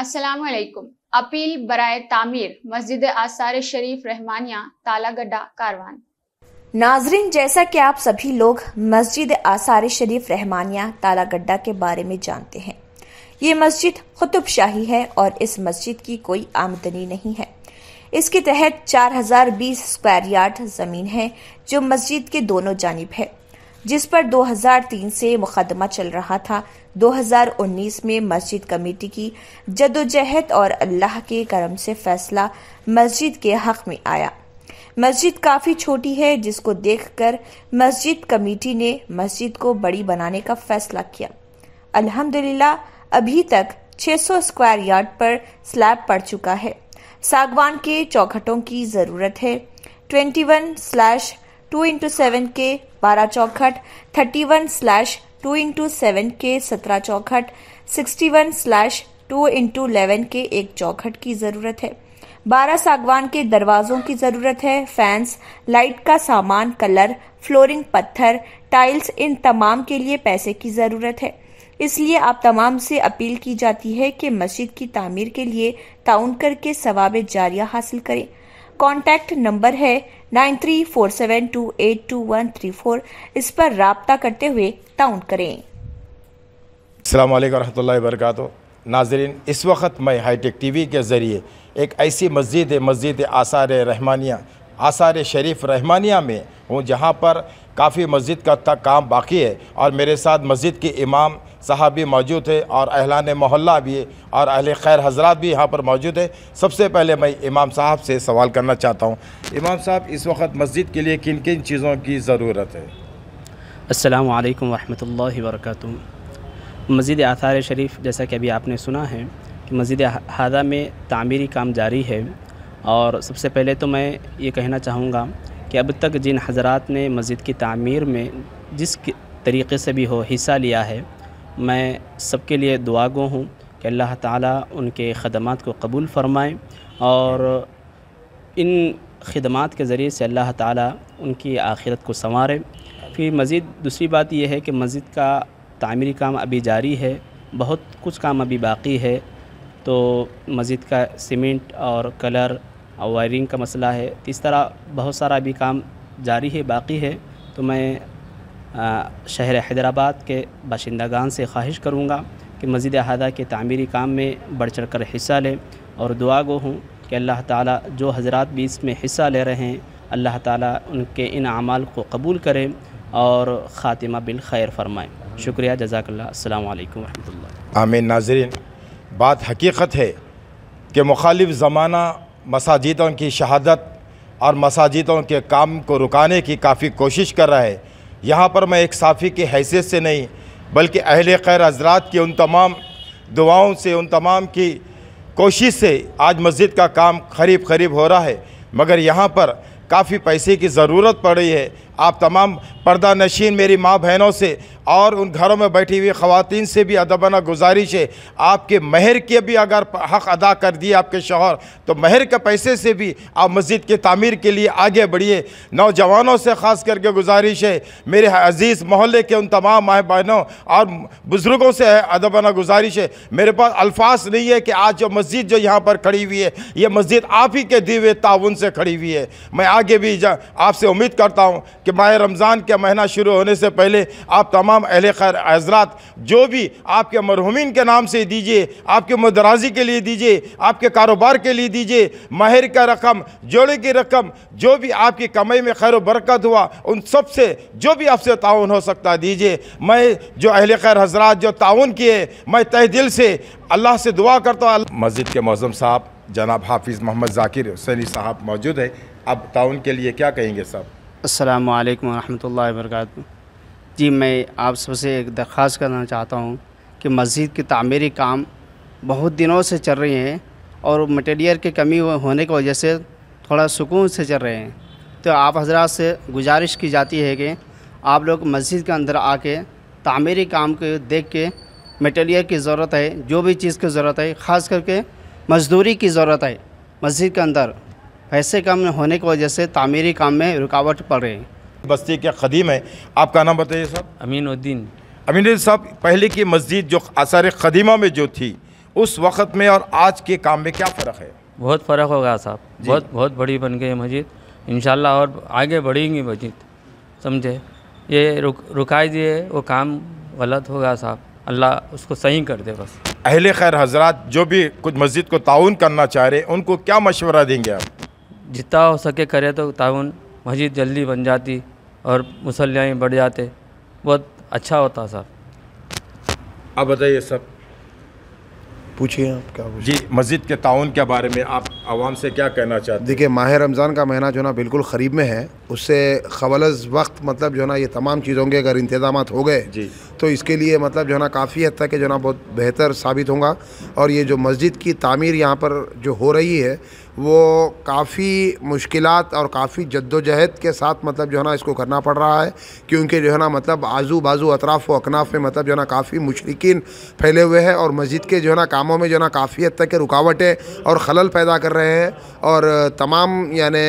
असलकुम अपील बराए तामीर मस्जिद आसार शरीफ रहमानिया तालागड्डा कारवान नाजरीन जैसा कि आप सभी लोग मस्जिद आसार शरीफ रहमानिया तालागड्डा के बारे में जानते हैं ये मस्जिद खुतुब शाही है और इस मस्जिद की कोई आमदनी नहीं है इसके तहत 4020 स्क्वायर यार्ड ज़मीन है जो मस्जिद के दोनों जानब है जिस पर 2003 से मुकदमा चल रहा था 2019 में मस्जिद कमेटी की जदोजहद और अल्लाह के करम से फैसला मस्जिद के हक में आया मस्जिद काफ़ी छोटी है जिसको देखकर मस्जिद कमेटी ने मस्जिद को बड़ी बनाने का फैसला किया अल्हम्दुलिल्लाह अभी तक 600 स्क्वायर यार्ड पर स्लैब पड़ चुका है सागवान के चौखटों की ज़रूरत है 21 स्लैश टू इंटू सेवन के बारह चौखट thirty one slash two into seven के सत्रह चौखट sixty one slash two into eleven के एक चौखट की ज़रूरत है बारह सागवान के दरवाज़ों की ज़रूरत है फैंस लाइट का सामान कलर फ्लोरिंग पत्थर टाइल्स इन तमाम के लिए पैसे की ज़रूरत है इसलिए आप तमाम से अपील की जाती है कि मस्जिद की तामीर के लिए ताउन करके सवाब जारिया हासिल करें कॉन्टैक्ट नंबर है nine three four seven two eight two one three four इस पर रबता करते हुए ताउन करें अल्लाम वरहमल वर्क नाजरीन इस वक्त मैं हाईटेक टीवी के ज़रिए एक ऐसी मस्जिद मस्जिद आसार रहमानिया आसार शरीफ रहमानिया में हूँ जहाँ पर काफ़ी मस्जिद का तक काम बाकी है और मेरे साथ मस्जिद के इमाम भी मौजूद थे और अहलान मोहल्ला भी है और अहल खैर हजरात भी यहाँ पर मौजूद है सबसे पहले मैं इमाम साहब से सवाल करना चाहता हूँ इमाम साहब इस वक्त मस्जिद के लिए किन किन चीज़ों की ज़रूरत है असलकम वरहमल वरक मस्जिद आथार शरीफ जैसा कि अभी आपने सुना है कि मस्जिद हादा में तामीरी काम जारी है और सबसे पहले तो मैं ये कहना चाहूँगा कि अब तक जिन हजरात ने मस्जिद की तामीर में जिस तरीके से भी हो हिस्सा लिया है मैं सबके लिए दुआ गो हूँ कि अल्लाह ताला उनके ख़दमात को कबूल फ़रमाएँ और इन खदमात के ज़रिए से अल्लाह ताला उनकी आखिरत को संवारें फिर मज़ीद दूसरी बात यह है कि मस्जिद का तमीरी काम अभी जारी है बहुत कुछ काम अभी बाकी है तो मस्जिद का सीमेंट और कलर और वायरिंग का मसला है इस तरह बहुत सारा अभी काम जारी है बाकी है तो मैं शहर हैदराबाद के बाशिंदागान से ख्वाहिश करूँगा कि मस्जिद अहदा के तमीरी काम में बढ़ चढ़ कर हिस्सा लें और दुआ गो हूँ कि अल्लाह ताला जो हजरत भी इसमें हिस्सा ले रहे हैं अल्लाह ताला उनके इन अमाल को कबूल करें और ख़ातिमा बिल खैर फरमाएँ शुक्रिया जजाकल्ला अल्लाम आमिर नाजरीन बात हकीकत है कि मुखालिफ ज़माना मसाजिदों की शहादत और मसाजिदों के काम को रुकाने की काफ़ी कोशिश कर रहा है यहाँ पर मैं एक साफ़ी की हैसियत से नहीं बल्कि अहल खैर हजरात की उन तमाम दुआओं से उन तमाम की कोशिश से आज मस्जिद का काम खरीब खरीब हो रहा है मगर यहाँ पर काफ़ी पैसे की ज़रूरत पड़ रही है आप तमाम पर्दा नशीन मेरी माँ बहनों से और उन घरों में बैठी हुई ख़वान से भी अदबाना गुजारिश है आपके महर के भी अगर हक़ अदा कर दिए आपके शोहर तो महर के पैसे से भी आप मस्जिद की तमीर के लिए आगे बढ़िए नौजवानों से ख़ास करके गुजारिश है मेरे अज़ीज़ मोहल्ले के उन तमाम माए बहनों और बुज़ुर्गों से अदबाना गुजारिश है मेरे पास अल्फाज नहीं है कि आज जो मस्जिद जो यहाँ पर खड़ी हुई है ये मस्जिद आप ही के दिए ताउन से खड़ी हुई है मैं आगे भी आपसे उम्मीद करता हूँ कि कि माह रमज़ान का महीना शुरू होने से पहले आप तमाम अहल खैर हजरात जो भी आपके मरहुमिन के नाम से दीजिए आपके मदराजी के लिए दीजिए आपके कारोबार के लिए दीजिए माहिर का रकम जोड़े की रकम जो भी आपकी कमाई में खैर बरकत हुआ उन सब से जो भी आपसे ताउन हो सकता दीजिए मैं जो अहल खैर हजरात जो ताउन किए मैं तह दिल से अल्लाह से दुआ करता हूँ मस्जिद के मौजम साहब जनाब हाफिज़ मोहम्मद जाकिर हुसैनी साहब मौजूद है अब ताउन के लिए क्या कहेंगे साहब अस्सलाम वालेकुम रहमतुल्लाहि जी मैं आप सबसे एक दरख्वास्त करना चाहता हूँ कि मस्जिद की तमीरी काम बहुत दिनों से चल रही हैं और मटेरियल की कमी होने की वजह से थोड़ा सुकून से चल रहे हैं तो आप हजरात से गुजारिश की जाती है कि आप लोग मस्जिद के अंदर आके तमीरी काम को देख के मटेरियल की ज़रूरत है जो भी चीज़ की ज़रूरत है ख़ास करके मज़दूरी की ज़रूरत है मस्जिद के अंदर पैसे कम होने की वजह से तामीरी काम में रुकावट पड़ रही बस्ती के कदीम है आपका नाम बताइए साहब अमीनुद्दीन अमीनुद्दीन साहब पहले की मस्जिद जो आसार कदीमा में जो थी उस वक़्त में और आज के काम में क्या फ़र्क है बहुत फ़र्क होगा साहब बहुत बहुत बड़ी बन गई मस्जिद इन और आगे बढ़ेंगी मस्जिद समझे ये रुक रुकाए दिए वो काम गलत होगा साहब अल्लाह उसको सही कर दे बस अहल खैर हजरात जो भी कुछ मस्जिद को ताउन करना चाह रहे उनको क्या मशवरा देंगे आप जितना हो सके करे तो ताउन मस्जिद जल्दी बन जाती और मुसलियाँ बढ़ जाते बहुत अच्छा होता साहब आप बताइए सर पूछिए आप क्या जी मस्जिद के ताउन के बारे में आप आवाम से क्या कहना चाहते हैं देखिए माह रमज़ान का महीना जो ना बिल्कुल ख़रीब में है उससे खबलज वक्त मतलब जो ना ये तमाम चीज़ों के अगर इंतजाम हो गए जी तो इसके लिए मतलब जो ना काफ़ी हद तक जो ना बहुत बेहतर साबित होगा और ये जो मस्जिद की तामीर यहाँ पर जो हो रही है वो काफ़ी मुश्किल और काफ़ी जद्दोजहद के साथ मतलब जो है ना इसको करना पड़ रहा है क्योंकि जो है ना मतलब आजू बाजू अतराफ़ व अकनाफ़ में मतलब जो है ना काफ़ी मुशरकिन फैले हुए हैं और मस्जिद के जो है ना कामों में जो है ना काफ़ी हद तक रुकावटें और खलल पैदा कर रहे हैं और तमाम यानि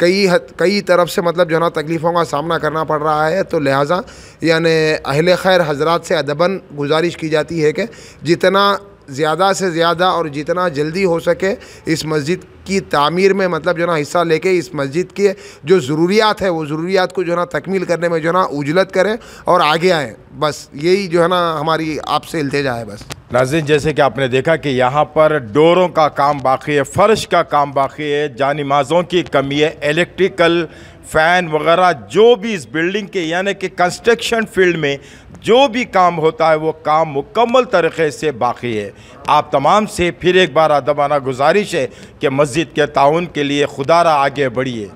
कई कई तरफ से मतलब जो है ना तकलीफ़ों का सामना करना पड़ रहा है तो लिहाजा यानि अहल खैर हजरात से अदबन गुजारिश की जाती है कि जितना ज़्यादा से ज़्यादा और जितना जल्दी हो सके इस मस्जिद की तामीर में मतलब जो ना हिस्सा लेके इस मस्जिद की जो ज़रूरियात है वो ज़रूरियात को जो ना तकमील करने में जो ना उजलत करें और आगे आएँ बस यही जो है ना हमारी आपसे इल्तजा है बस नाजिन जैसे कि आपने देखा कि यहाँ पर डोरों का काम बाकी है फ़र्श का काम बाकी है जानमाज़ों की कमी है इलेक्ट्रिकल फ़ैन वगैरह जो भी इस बिल्डिंग के यानी कि कंस्ट्रक्शन फील्ड में जो भी काम होता है वो काम मुकम्मल तरीक़े से बाकी है आप तमाम से फिर एक बार अदबाना गुजारिश है कि मस्जिद के ताउन के लिए खुदारा आगे बढ़िए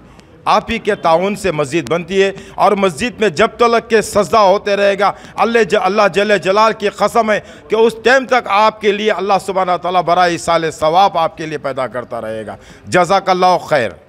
आप ही के ताउन से मस्जिद बनती है और मस्जिद में जब तक के सजदा होते रहेगा अल्लाह ज अल्लाह जल जलाल की कसम है कि उस टाइम तक आपके लिए अल्लाह सुबहाना तला बरा साल सवाब आपके लिए पैदा करता रहेगा जजाक खैर